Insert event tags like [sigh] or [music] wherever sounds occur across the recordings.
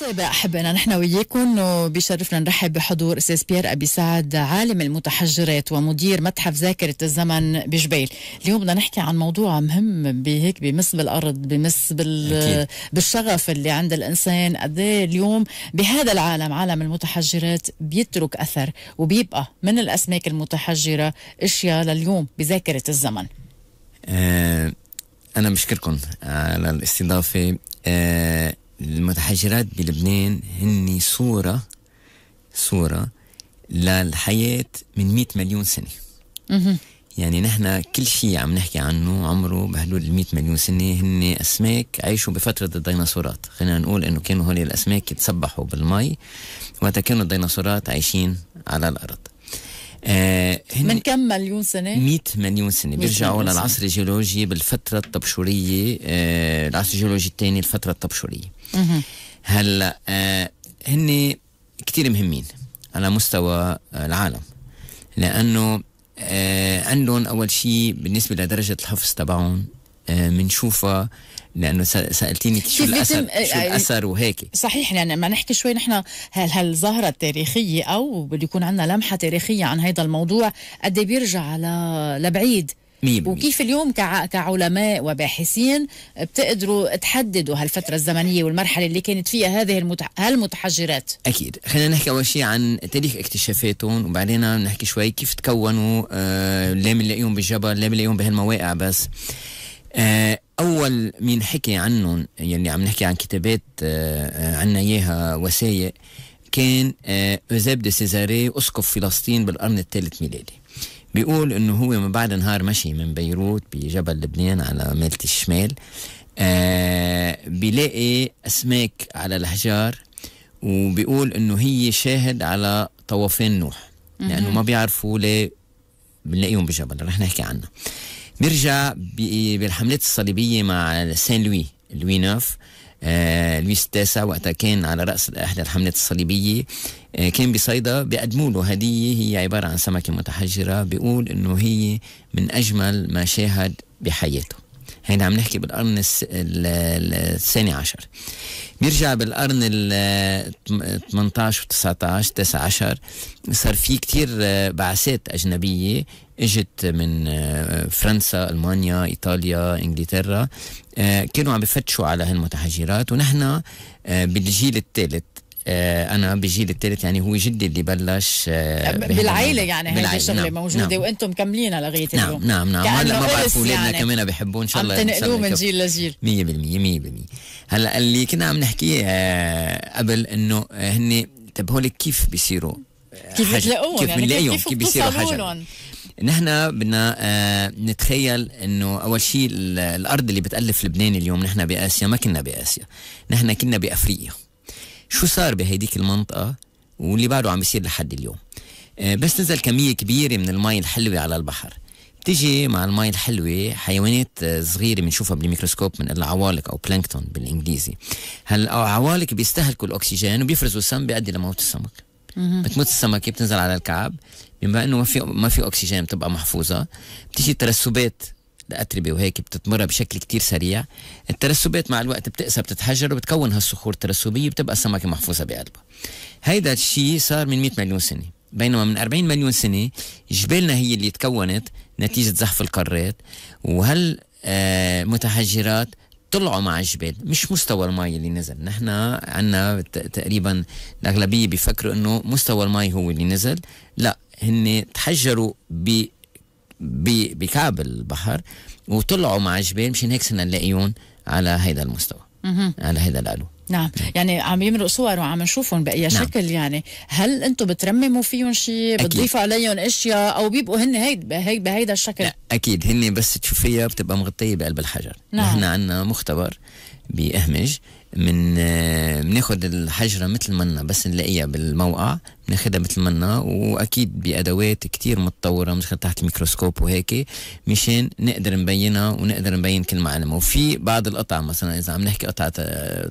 طيب احبنا نحن وياكم وبيشرفنا نرحب بحضور استاذ بيير ابي سعد عالم المتحجرات ومدير متحف ذاكره الزمن بجبيل، اليوم بدنا نحكي عن موضوع مهم بهيك بمس بالارض بمس بال... بالشغف اللي عند الانسان قد اليوم بهذا العالم عالم المتحجرات بيترك اثر وبيبقى من الاسماك المتحجره اشياء لليوم بذاكره الزمن. أه انا بشكركم على الاستضافه أه المتحجرات بلبنان هن صورة صورة للحياة من 100 مليون سنة يعني نحن كل شيء عم نحكي عنه عمره بهدول ال 100 مليون سنة هن أسماك عيشوا بفترة الديناصورات خلينا نقول إنه كانوا هول الأسماك يتسبحوا بالمي وقتها كانوا الديناصورات عايشين على الأرض آه من كم مليون سنة؟ 100 مليون سنة بيرجعوا للعصر الجيولوجي بالفترة الطبشورية آه العصر الجيولوجي الثاني الفترة الطبشورية هلا آه هن كتير مهمين على مستوى العالم لأنه آه عندهم أول شيء بالنسبة لدرجة الحفظ تبعهم بنشوفها آه، لانه سالتيني شو الاثر شو آه، الاثر وهيك صحيح يعني ما نحكي شوي نحن هالظاهره التاريخيه او بده يكون عندنا لمحه تاريخيه عن هذا الموضوع قد إيه بيرجع على لبعيد ميم وكيف اليوم كعلماء وباحثين بتقدروا تحددوا هالفترة الزمنية والمرحلة اللي كانت فيها هذه المتح... هالمتحجرات أكيد خلينا نحكي أول شيء عن تاريخ اكتشافاتهم وبعدين نحكي شوي كيف تكونوا آه ليه بنلاقيهم بالجبل ليه بنلاقيهم بهالمواقع بس أول مين حكي عنهم يلي يعني عم نحكي عن كتابات آه، آه، عنا إياها وسايق كان أوزاب آه، دي سيزاري أسقف فلسطين بالقرن الثالث ميلادي بيقول انه هو من بعد نهار مشي من بيروت بجبل لبنان على ميلة الشمال آه بيلاقي اسماك على الحجار وبيقول انه هي شاهد على طوفان نوح لانه ما بيعرفوا ليه بنلاقيهم بجبل رح نحكي عنها بيرجع بالحملات الصليبيه مع سان لوي لوي نوف آه، لويس التاسع وقتها كان على راس احدى الحملات الصليبيه آه، كان بصيدا بيقدموا له هديه هي عباره عن سمكه متحجره بيقول انه هي من اجمل ما شاهد بحياته هيدا عم نحكي بالقرن الثاني عشر بيرجع بالقرن ال 18 و 19 19 صار في كثير آه، بعثات أجنبية اجت من آه، فرنسا المانيا ايطاليا انجلترا آه، كانوا عم بفتشوا على هالمتحجرات ونحن بالجيل الثالث آه، انا بجيل الثالث يعني هو جدي اللي بلش آه، بالعيله يعني هذه الشغله نعم موجوده نعم وانتم مكملينها لغايه نعم اليوم نعم نعم هلا ما بعرف اولادنا يعني كمان بحبوه ان شاء الله عم تنقلوه من جيل لجيل 100% 100% هلا اللي كنا عم نحكيه آه، قبل انه هن طب هول كيف بيصيروا كيف بتلاقوهم كيف يعني بنلاقيهم يعني كيف, بيصيروا حجر نحن بدنا نتخيل انه اول شيء الارض اللي بتالف لبنان اليوم نحن باسيا ما كنا باسيا نحن كنا بافريقيا شو صار بهيديك المنطقة واللي بعده عم بيصير لحد اليوم آه، بس نزل كمية كبيرة من الماء الحلوة على البحر بتيجي مع الماء الحلوة حيوانات آه، صغيرة بنشوفها بالميكروسكوب من العوالق أو بلانكتون بالإنجليزي هالعوالق بيستهلكوا الأكسجين وبيفرزوا السم بيؤدي لموت السمك بتموت السمكة بتنزل على الكعب بما انه ما في ما في اكسجين بتبقى محفوظه بتيجي ترسبات اتربه وهيك بتتمرها بشكل كتير سريع الترسبات مع الوقت بتقسى بتتحجر وبتكون هالصخور الترسبيه بتبقى السمكه محفوظه بقلبها هيدا الشيء صار من 100 مليون سنه بينما من 40 مليون سنه جبالنا هي اللي تكونت نتيجه زحف القارات وهل آه، متحجرات طلعوا مع الجبال مش مستوى المي اللي نزل نحن عنا تقريبا الأغلبية بيفكروا أنه مستوى المي هو اللي نزل لا هن تحجروا بكعب البحر وطلعوا مع جبال مشان هيك صرنا نلاقيهم على هيدا المستوى على هيدا الالوان نعم. نعم يعني عم يمرق صور وعم نشوفهم بأي نعم. شكل يعني هل أنتم بترمموا فيهم شيء بتضيفوا عليهم أشياء أو بيبقوا هن بهي بهيدا الشكل لا أكيد هن بس تشوفيها بتبقى مغطية بقلب الحجر نعم. نحن عندنا مختبر بأهمج من بناخذ الحجره مثل منا بس نلاقيها بالموقع بناخذها مثل منا واكيد بادوات كتير متطوره مثل تحت الميكروسكوب وهيك مشان نقدر نبينها ونقدر نبين كل معلومه وفي بعض القطع مثلا اذا عم نحكي قطعه آه،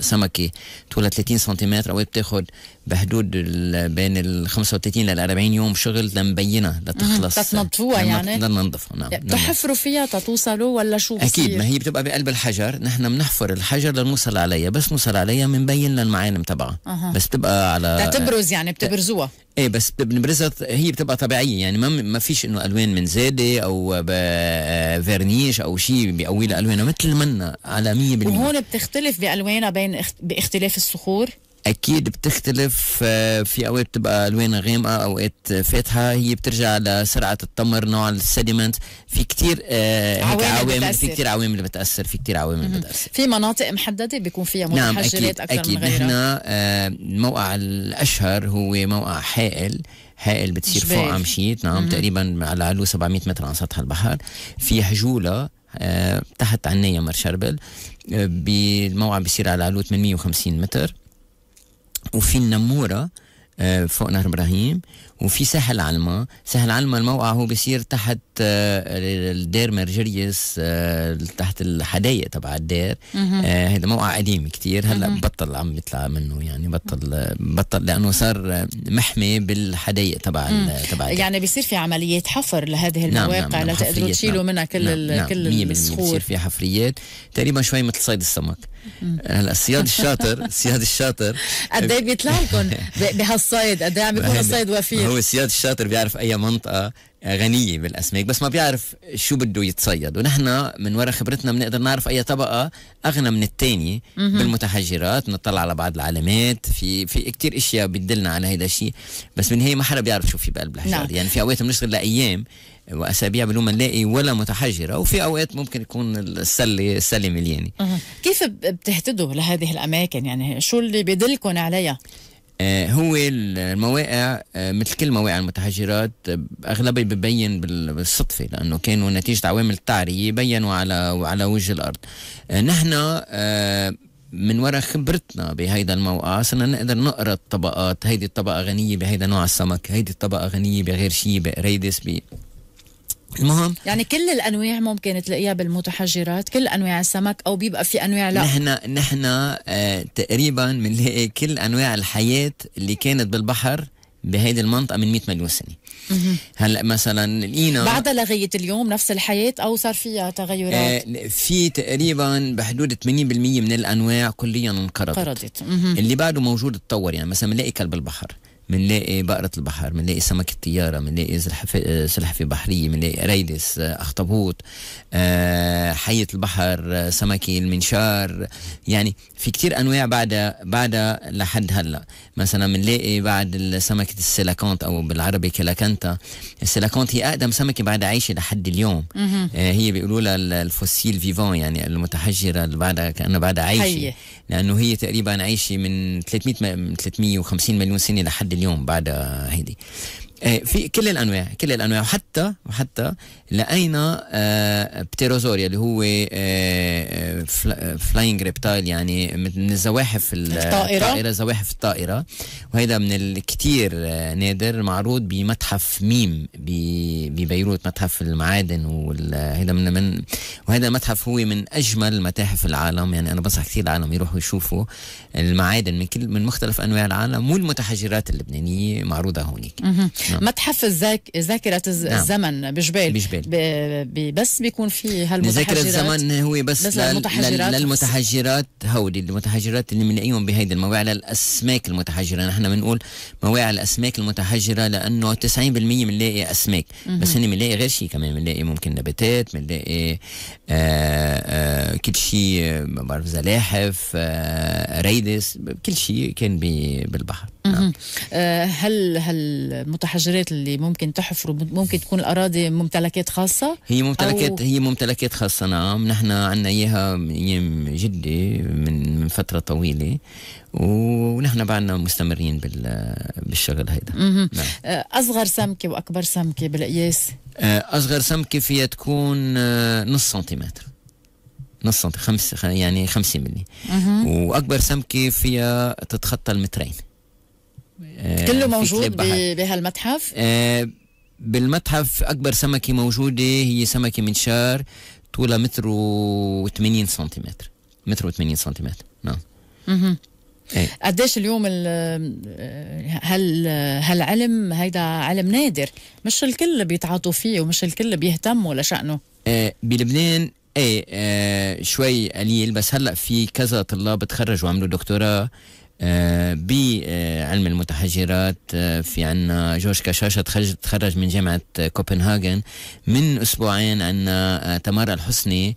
سمكه طولها 30 سنتيمتر اوقات بتاخد بحدود بين ال 35 لل 40 يوم شغل لنبينها لتخلص تنضفوها يعني لننظفها نعم بتحفروا فيها تتوصلوا ولا شو بصير؟ اكيد ما هي بتبقى بقلب الحجر نحن بنحفر الحجر لنوصل عليها بس نوصل عليها بنبين للمعالم تبعها أه. بس بتبقى على تبرز يعني بتبرزوها ايه بس بنبرزها هي بتبقى طبيعيه يعني ما ما فيش انه الوان من زاده او فيرنيش آه، او شيء بيقوي لها الوانها مثل منا على 100% وهون بتختلف بالوانها بين الوان باختلاف الصخور اكيد بتختلف آه، في اوقات بتبقى الوانها غامقه اوقات فاتحه هي بترجع لسرعه التمر نوع السديمنت في كثير آه، هيك عوامل في كثير عوامل بتاثر في كثير عوامل بتاثر في مناطق محدده بيكون فيها نعم، متحجرات نعم اكثر أكيد من غيرها نحن الموقع آه، الاشهر هو موقع حائل حائل بتصير فوق عم شيت نعم مم. تقريبا على علو 700 متر عن سطح البحر في هجوله آه، تحت عناية مر شربل آه، بالموعد بيصير على علو 850 متر وفي النمورة آه، فوق نهر إبراهيم وفي ساحل علما ساحل علما الموقع هو بيصير تحت آه، الدير مرجريس آه، تحت الحدايق تبع الدير هذا آه، موقع قديم كتير هلا بطل عم يطلع منه يعني بطل بطل لانه صار محمي بالحدايق تبع تبع يعني بيصير في عمليات حفر لهذه نعم، نعم، المواقع نعم نعم لتقدروا تشيلوا منها كل نعم نعم كل الصخور بيصير في حفريات تقريبا شوي مثل صيد السمك هلا الصياد الشاطر الصياد [laughs] الشاطر قد ايه بيطلع لكم [laughs] بهالصيد قد ايه عم بيكون الصيد وفير هو الصياد الشاطر بيعرف اي منطقه غنيه بالاسماك بس ما بيعرف شو بده يتصيد ونحن من وراء خبرتنا بنقدر نعرف اي طبقه اغنى من الثانيه بالمتحجرات بنطلع على بعض العلامات في في كثير اشياء بتدلنا على هيدا الشيء بس بالنهايه ما حدا بيعرف شو في بقلب الحجار نعم. يعني في اوقات بنشتغل لايام واسابيع بدون ما نلاقي ولا متحجره وفي اوقات ممكن يكون السله السله مليانه كيف بتهتدوا لهذه الاماكن يعني شو اللي بيدلكم عليها آه، هو المواقع آه، مثل كل مواقع المتحجرات آه، اغلبها ببين بالصدفه لانه كانوا نتيجه عوامل التعريه بينوا على على وجه الارض نحن من وراء خبرتنا بهيدا الموقع صرنا نقدر نقرا الطبقات هيدي الطبقه غنيه بهيدا نوع السمك هيدي الطبقه غنيه بغير شيء بقريدس بي المهم يعني كل الانواع ممكن تلاقيها بالمتحجرات كل انواع السمك او بيبقى في انواع لا نحن نحن آه، تقريبا بنلاقي كل انواع الحياه اللي كانت بالبحر بهيدي المنطقه من 100 مليون سنه هلا مثلا لقينا بعد لغايه اليوم نفس الحياه او صار فيها تغيرات آه، في تقريبا بحدود 80% من الانواع كليا انقرضت انقرضت اللي بعده موجود تطور يعني مثلا بنلاقي كلب البحر بنلاقي بقرة البحر بنلاقي سمك الطيارة بنلاقي سلحفة بحرية بنلاقي ريدس آه، أخطبوط آه، حية البحر آه، سمكة المنشار يعني في كتير أنواع بعدها بعدها لحد هلا مثلا بنلاقي بعد سمكة السيلاكونت أو بالعربي كلاكنتا السيلاكونت هي أقدم سمكة بعد عايشة لحد اليوم هي بيقولوا لها الفوسيل فيفون يعني المتحجرة اللي بعدها كأنها بعدها عايشة لأنه هي تقريبا عايشة من 300 350 مليون سنة لحد اليوم بعد هيدي إيه، في كل الانواع كل الانواع وحتى وحتى لقينا آه، بتيروزوريا اللي هو آه، آه، فلاينج ريبتايل يعني من الزواحف الطائرة الطائرة زواحف الطائرة وهذا من الكتير آه، نادر معروض بمتحف ميم ببيروت متحف المعادن وهذا من من وهذا المتحف هو من اجمل متاحف العالم يعني انا بنصح كثير العالم يروحوا يشوفوا المعادن من كل من مختلف انواع العالم والمتحجرات اللبنانية معروضة هونيك نعم. متحف ذاكرة نعم. الزمن نعم. بجبال بجبال بس بيكون في هالمتحجرات ذاكرة الزمن هو بس, بس لل... المتحجرات للمتحجرات هودي المتحجرات اللي من ايهم بهيدي المواعي للاسماك المتحجره نحن بنقول مواعي الاسماك المتحجره لانه 90% بنلاقي اسماك بس هن بنلاقي غير شيء كمان بنلاقي ممكن نباتات بنلاقي آه،, آه كل شيء ما بعرف زلاحف آه، ريدس كل شيء كان بالبحر نعم. آه، هل هالمتحجرات اللي ممكن تحفروا ممكن تكون الاراضي ممتلكات خاصه؟ هي ممتلكات هي ممتلكات خاصه نعم نحن عندنا اياها ايام جدي من من فتره طويله ونحن بعدنا مستمرين بال بالشغل هيدا نعم. آه، اصغر سمكه واكبر سمكه بالقياس؟ آه، اصغر سمكه فيها تكون نص سنتيمتر نص سنتيمتر خمس يعني 50 ملي واكبر سمكه فيها تتخطى المترين آه، كله موجود بهالمتحف آه، بالمتحف اكبر سمكه موجوده هي سمكه منشار طولها متر و80 سنتيمتر متر و80 سنتيمتر نعم اها قديش اليوم هل هالعلم هيدا علم نادر مش الكل بيتعاطوا فيه ومش الكل بيهتموا لشأنه آه، بلبنان ايه شوي قليل بس هلا في كذا طلاب تخرجوا وعملوا دكتوراه آه، بعلم المتحجرات آه، في عنا جورج كشاشة تخرج من جامعة كوبنهاجن من أسبوعين عنا آه، تمارا الحسني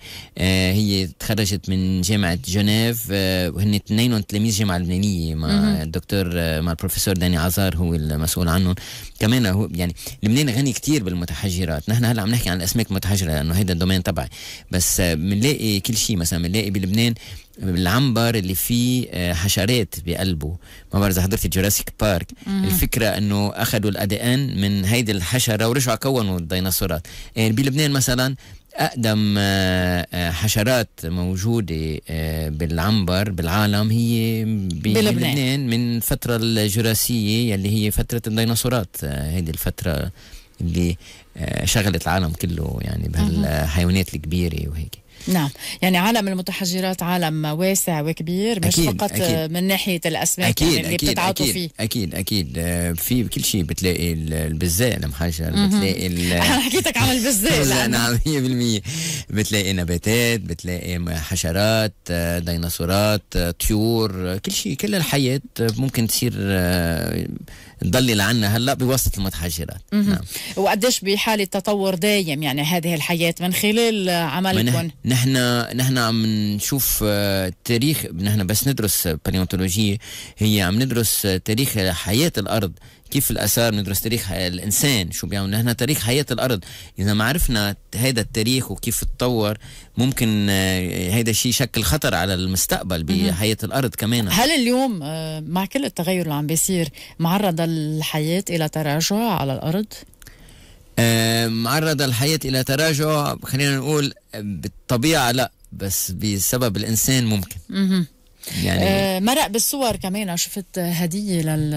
هي تخرجت من جامعة جنيف وهن اثنين تلاميذ جامعة لبنانية مع الدكتور مع البروفيسور داني عزار هو المسؤول عنهم كمان هو يعني لبنان غني كتير بالمتحجرات نحن هلا عم نحكي عن الأسماك المتحجرة لأنه هيدا الدومين تبعي بس بنلاقي كل شيء مثلا بنلاقي بلبنان العنبر اللي فيه آه، حشرات بقلبه ما بعرف اذا حضرت جوراسيك بارك مم. الفكره انه اخذوا الادي ان من هيدي الحشره ورجعوا كونوا الديناصورات يعني بلبنان مثلا اقدم آه، آه، حشرات موجوده بالعنبر بالعالم هي بلبنان من الفتره الجراسيه اللي هي فتره الديناصورات هيدي الفتره اللي شغلت العالم كله يعني بهالحيوانات الكبيره وهيك نعم يعني عالم المتحجرات عالم واسع وكبير مش أكيد فقط أكيد من ناحيه الاسماك أكيد يعني اللي أكيد بتتعاطوا أكيد فيه اكيد اكيد آه، في كل شيء بتلاقي البزاء المحجر بتلاقي [laughs] انا حكيتك عن البزاء [laughs] نعم 100% بتلاقي نباتات بتلاقي حشرات آه، ديناصورات آه، طيور كل شيء كل الحياه ممكن تصير تضلل عنا هلا بواسطه المتحجرات نعم. وقديش بحاله تطور دايم يعني هذه الحياه من خلال عملكم نحن نحن عم نشوف آه، تاريخ نحن بس ندرس باليونتولوجية هي عم ندرس آه، تاريخ حياة الأرض كيف الآثار ندرس تاريخ الإنسان شو بيعمل نحن تاريخ حياة الأرض إذا ما عرفنا هذا التاريخ وكيف تطور ممكن آه، هذا الشيء يشكل خطر على المستقبل بحياة الأرض كمان هل اليوم مع كل التغير اللي عم بيصير معرض الحياة إلى تراجع على الأرض؟ معرض الحياة إلى تراجع خلينا نقول بالطبيعة لا بس بسبب الإنسان ممكن يعني آه مرق بالصور كمان شفت هدية لل...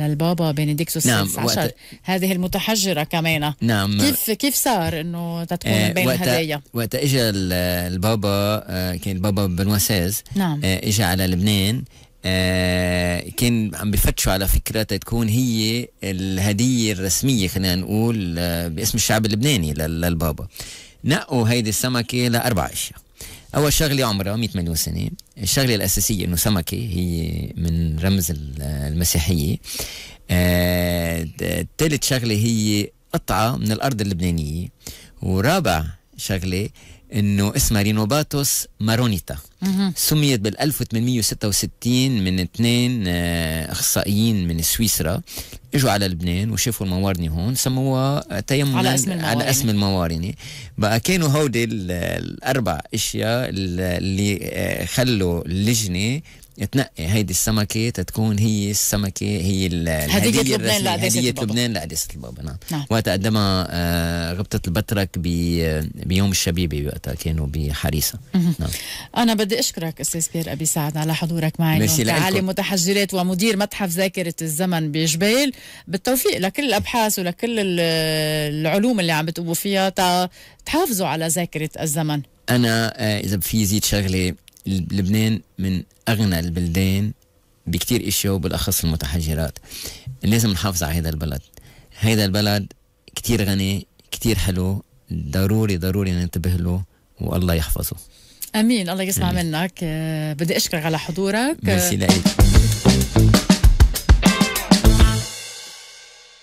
للبابا بنديكتوس السادس نعم عشر هذه المتحجرة كمان نعم كيف كيف صار انه تتكون آه بين وقت هدايا وقت اجى البابا آه كان البابا بنواسيز نعم آه اجى على لبنان آه، كان عم بفتشوا على فكره تكون هي الهديه الرسميه خلينا نقول آه، باسم الشعب اللبناني للبابا نقوا هيدي السمكه لاربع اشياء اول شغله عمرها 100 مليون سنه الشغله الاساسيه انه سمكه هي من رمز المسيحيه ثالث آه، شغله هي قطعه من الارض اللبنانيه ورابع شغله انه اسمها رينوباتوس مارونيتا سميت بال 1866 من اثنين آه، اخصائيين من سويسرا اجوا على لبنان وشافوا الموارني هون سموها تيمنا على اسم الموارني, على اسم الموارني. بقى كانوا هودي الاربع اشياء اللي آه، خلوا اللجنه تنقي هيدي السمكة تتكون هي السمكة هي الهدية لبنان هدية لبنان لأديسة البابا نعم, نعم. وقتها قدمها آه، غبطة البترك بيوم الشبيبة وقتها كانوا بحريسة نعم. أنا بدي أشكرك أستاذ بير أبي سعد على حضورك معي اليوم كعالم متحجرات ومدير متحف ذاكرة الزمن بجبيل بالتوفيق لكل الأبحاث ولكل العلوم اللي عم بتقوموا فيها تحافظوا على ذاكرة الزمن أنا آه، إذا في زيد شغلة لبنان من أغنى البلدان بكتير اشياء وبالاخص المتحجرات لازم نحافظ على هذا البلد هذا البلد كتير غني كتير حلو ضروري ضروري ننتبه له والله يحفظه امين الله يسمع أمين. منك آه، بدي اشكرك على حضورك ميرسي لك